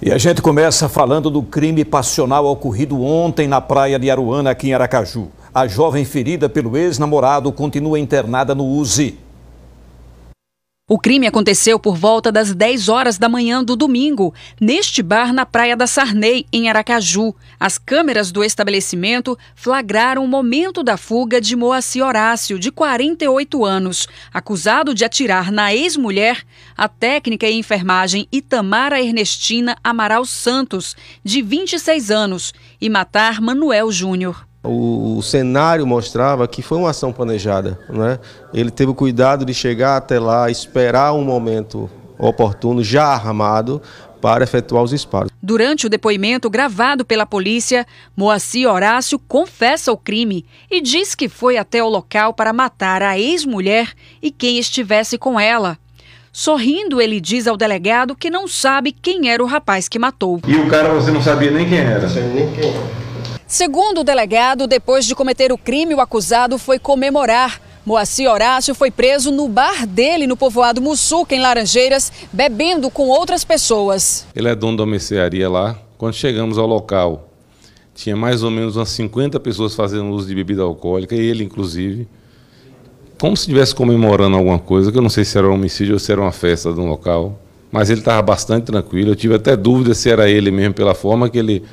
E a gente começa falando do crime passional ocorrido ontem na praia de Aruana, aqui em Aracaju. A jovem ferida pelo ex-namorado continua internada no UZI. O crime aconteceu por volta das 10 horas da manhã do domingo, neste bar na Praia da Sarney, em Aracaju. As câmeras do estabelecimento flagraram o momento da fuga de Moacir Horácio, de 48 anos, acusado de atirar na ex-mulher a técnica em enfermagem Itamara Ernestina Amaral Santos, de 26 anos, e matar Manuel Júnior o cenário mostrava que foi uma ação planejada. Né? Ele teve o cuidado de chegar até lá, esperar um momento oportuno, já armado, para efetuar os disparos. Durante o depoimento gravado pela polícia, Moacir Horácio confessa o crime e diz que foi até o local para matar a ex-mulher e quem estivesse com ela. Sorrindo, ele diz ao delegado que não sabe quem era o rapaz que matou. E o cara você não sabia nem quem era? Não nem quem era. Segundo o delegado, depois de cometer o crime, o acusado foi comemorar. Moacir Horácio foi preso no bar dele, no povoado Mussuca, em Laranjeiras, bebendo com outras pessoas. Ele é dono da mercearia lá. Quando chegamos ao local, tinha mais ou menos umas 50 pessoas fazendo uso de bebida alcoólica, e ele inclusive. Como se estivesse comemorando alguma coisa, que eu não sei se era um homicídio ou se era uma festa de um local. Mas ele estava bastante tranquilo. Eu tive até dúvida se era ele mesmo, pela forma que ele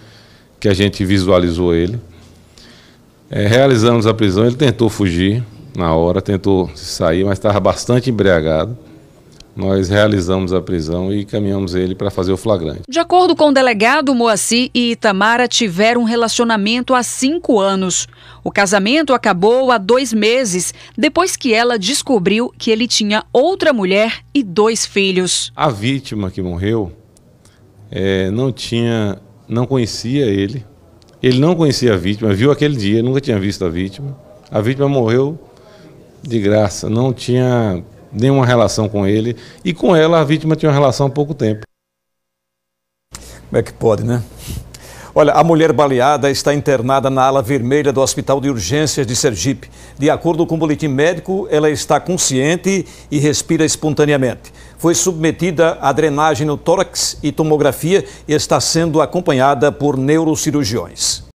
que a gente visualizou ele. É, realizamos a prisão, ele tentou fugir na hora, tentou sair, mas estava bastante embriagado. Nós realizamos a prisão e caminhamos ele para fazer o flagrante. De acordo com o delegado, Moacir e Itamara tiveram um relacionamento há cinco anos. O casamento acabou há dois meses, depois que ela descobriu que ele tinha outra mulher e dois filhos. A vítima que morreu é, não tinha não conhecia ele, ele não conhecia a vítima, viu aquele dia, nunca tinha visto a vítima. A vítima morreu de graça, não tinha nenhuma relação com ele, e com ela a vítima tinha uma relação há pouco tempo. Como é que pode, né? Olha, a mulher baleada está internada na ala vermelha do Hospital de Urgências de Sergipe. De acordo com o boletim médico, ela está consciente e respira espontaneamente. Foi submetida a drenagem no tórax e tomografia e está sendo acompanhada por neurocirurgiões.